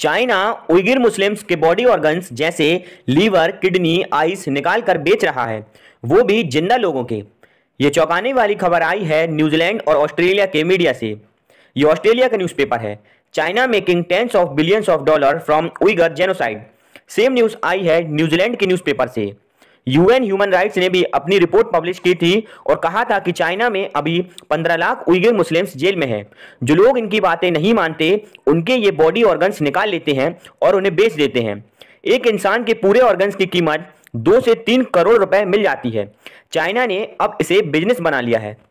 China Uyghur Muslims के body organs जैसे liver kidney eyes निकाल कर बेच रहा है वो भी जिंदा लोगों के ये चौंकाने वाली खबर आई है न्यूजीलैंड और ऑस्ट्रेलिया के मीडिया से ये ऑस्ट्रेलिया का न्यूज़पेपर है China making tens of billions of dollar from Uyghur genocide same news आई है न्यूजीलैंड के न्यूज़पेपर से यूएन ह्यूमन राइट्स ने भी अपनी रिपोर्ट पब्लिश की थी और कहा था कि चाइना में अभी 15 लाख उइगर मुस्लिम्स जेल में हैं जो लोग इनकी बातें नहीं मानते उनके ये बॉडी ऑर्गन्स निकाल लेते हैं और उन्हें बेच देते हैं एक इंसान के पूरे ऑर्गन्स की कीमत दो से तीन करोड़ रुपए मिल जाती है चाइना ने अब इसे बिजनेस बना लिया है